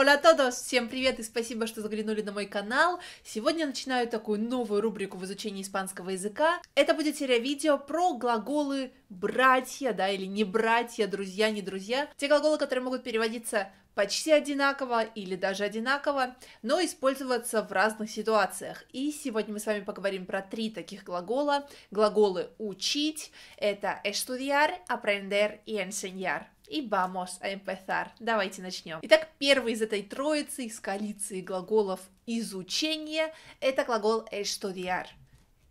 Hola a todos! Всем привет и спасибо, что заглянули на мой канал. Сегодня начинаю такую новую рубрику в изучении испанского языка. Это будет серия видео про глаголы «братья», да, или «не братья», «друзья», «не друзья». Те глаголы, которые могут переводиться почти одинаково или даже одинаково, но использоваться в разных ситуациях. И сегодня мы с вами поговорим про три таких глагола. Глаголы «учить» — это «estudiar», «aprender» и «enseñar». И vamos a empezar. Давайте начнем. Итак, первый из этой троицы, из коалиции глаголов изучения – это глагол estudiar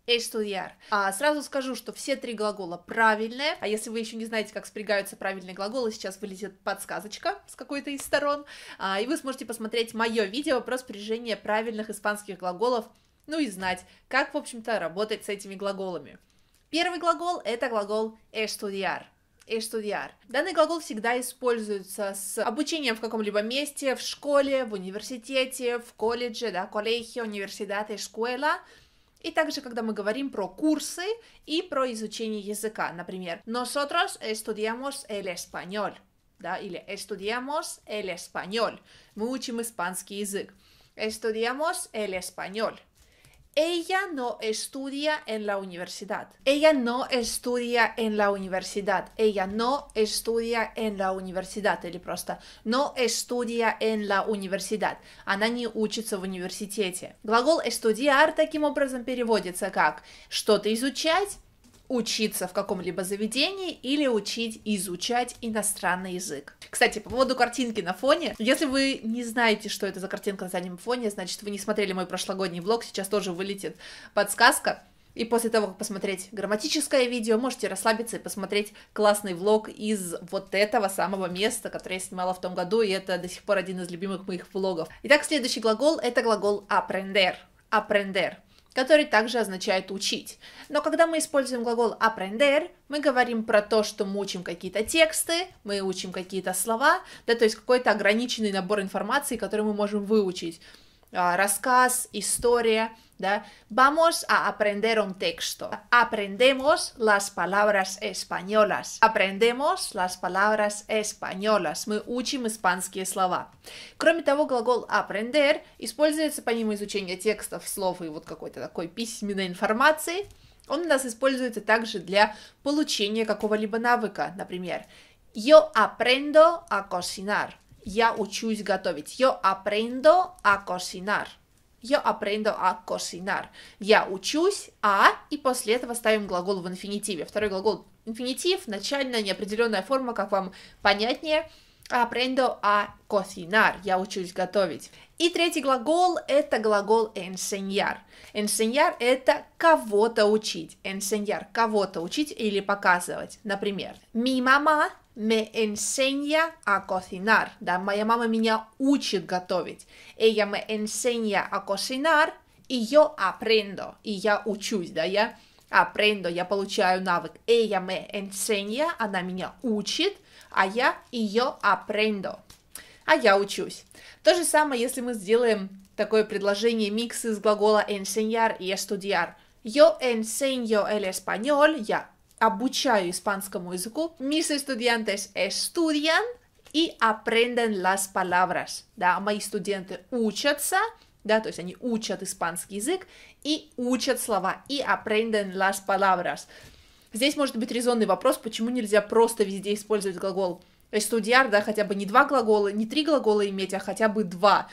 estudiar. А сразу скажу, что все три глагола правильные, а если вы еще не знаете, как спрягаются правильные глаголы, сейчас вылезет подсказочка с какой-то из сторон, а, и вы сможете посмотреть мое видео про спряжение правильных испанских глаголов, ну и знать, как, в общем-то, работать с этими глаголами. Первый глагол — это глагол estudiar — estudiar. Данный глагол всегда используется с обучением в каком-либо месте, в школе, в университете, в колледже, да, коллегия, университет, школа. И также, когда мы говорим про курсы и про изучение языка, например, nosotros estudiamos el español, да, или estudiamos el español, мы учим испанский язык, estudiamos el español – ella no estudia en la universidad. Ella no estudia en la universidad. Ella no estudia en la universidad. Или просто no estudia en la universidad. Она не учится в университете. Глагол estudiar таким образом переводится как что-то изучать, учиться в каком-либо заведении или учить и изучать иностранный язык. Кстати, по поводу картинки на фоне. Если вы не знаете, что это за картинка на заднем фоне, значит, вы не смотрели мой прошлогодний влог, сейчас тоже вылетит подсказка. И после того, как посмотреть грамматическое видео, можете расслабиться и посмотреть классный влог из вот этого самого места, которое я снимала в том году, и это до сих пор один из любимых моих влогов. Итак, следующий глагол — это глагол «aprender». «Aprender» который также означает учить. Но когда мы используем глагол aprender, мы говорим про то, что мы учим какие-то тексты, мы учим какие-то слова, да, то есть какой-то ограниченный набор информации, который мы можем выучить. А, рассказ, история, да, vamos a aprender un texto. Aprendemos las palabras españolas. Aprendemos las palabras españolas. Мы учим испанские слова. Кроме того, глагол aprender используется помимо изучения текстов, слов и вот какой-то такой письменной информации. Он у нас используется также для получения какого-либо навыка. Например, yo aprendo a cocinar. Я учусь готовить. Yo aprendo a cocinar. Yo aprendo a cocinar. Я учусь, а, и после этого ставим глагол в инфинитиве. Второй глагол инфинитив, начальная неопределенная форма, как вам понятнее. Aprendo a cocinar. Я учусь готовить. И третий глагол – это глагол enseñar. Enseñar – это кого-то учить. Enseñar – кого-то учить или показывать. Например, mi mamá me enseña a cocinar, да, моя мама меня учит готовить, ella me enseña a cocinar, и yo aprendo, и я учусь, да, я aprendo, я получаю навык, ella me enseña, она меня учит, а я ее aprendo, а я учусь. То же самое, если мы сделаем такое предложение микс из глагола enseñar и estudiar. Yo enseño el español, я обучаю испанскому языку, mis estudiantes estudian и aprenden las palabras, да, мои студенты учатся, да, то есть они учат испанский язык и учат слова, и aprenden las palabras. Здесь может быть резонный вопрос, почему нельзя просто везде использовать глагол estudiar, да, хотя бы не два глагола, не три глагола иметь, а хотя бы два.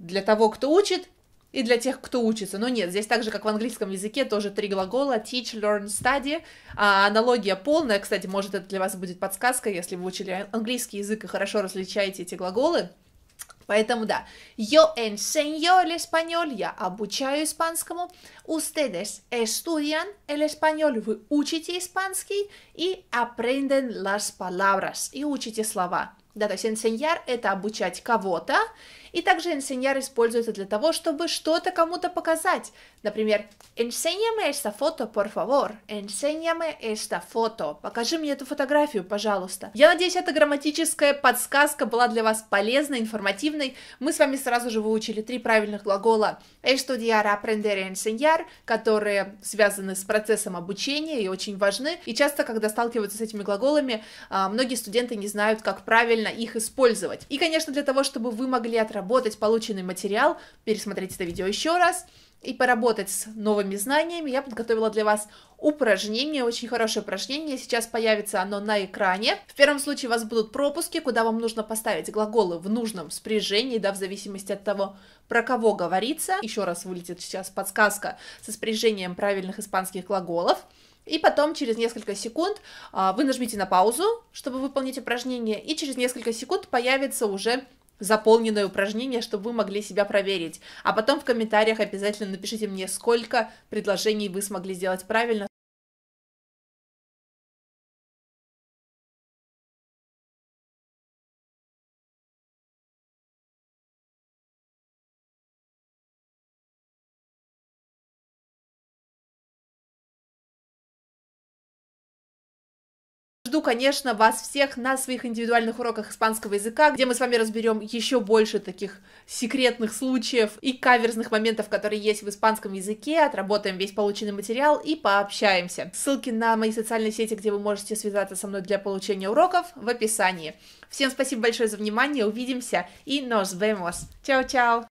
Для того, кто учит, и для тех, кто учится. Но нет, здесь так же, как в английском языке, тоже три глагола teach, learn, study. А, аналогия полная, кстати, может это для вас будет подсказка, если вы учили английский язык и хорошо различаете эти глаголы. Поэтому да, yo enseño el español, я обучаю испанскому, ustedes estudian el español, вы учите испанский и aprenden las palabras, и учите слова. Да, то есть enseñar это обучать кого-то, и также enseñar используется для того, чтобы что-то кому-то показать. Например, enséñame esta foto, por favor. Enséñame esta foto. Покажи мне эту фотографию, пожалуйста. Я надеюсь, эта грамматическая подсказка была для вас полезной, информативной. Мы с вами сразу же выучили три правильных глагола estudiar, aprender и enseñar, которые связаны с процессом обучения и очень важны. И часто, когда сталкиваются с этими глаголами, а, многие студенты не знают, как правильно их использовать. И, конечно, для того, чтобы вы могли отработать обработать полученный материал, пересмотреть это видео еще раз и поработать с новыми знаниями, я подготовила для вас упражнение, очень хорошее упражнение, сейчас появится оно на экране. В первом случае у вас будут пропуски, куда вам нужно поставить глаголы в нужном спряжении, да, в зависимости от того, про кого говорится. Еще раз вылетит сейчас подсказка со спряжением правильных испанских глаголов. И потом через несколько секунд а, вы нажмите на паузу, чтобы выполнить упражнение, и через несколько секунд появится уже заполненное упражнение, чтобы вы могли себя проверить. А потом в комментариях обязательно напишите мне, сколько предложений вы смогли сделать правильно, жду, конечно, вас всех на своих индивидуальных уроках испанского языка, где мы с вами разберем еще больше таких секретных случаев и каверзных моментов, которые есть в испанском языке, отработаем весь полученный материал и пообщаемся. Ссылки на мои социальные сети, где вы можете связаться со мной для получения уроков, в описании. Всем спасибо большое за внимание, увидимся и nos vemos. Чао-чао!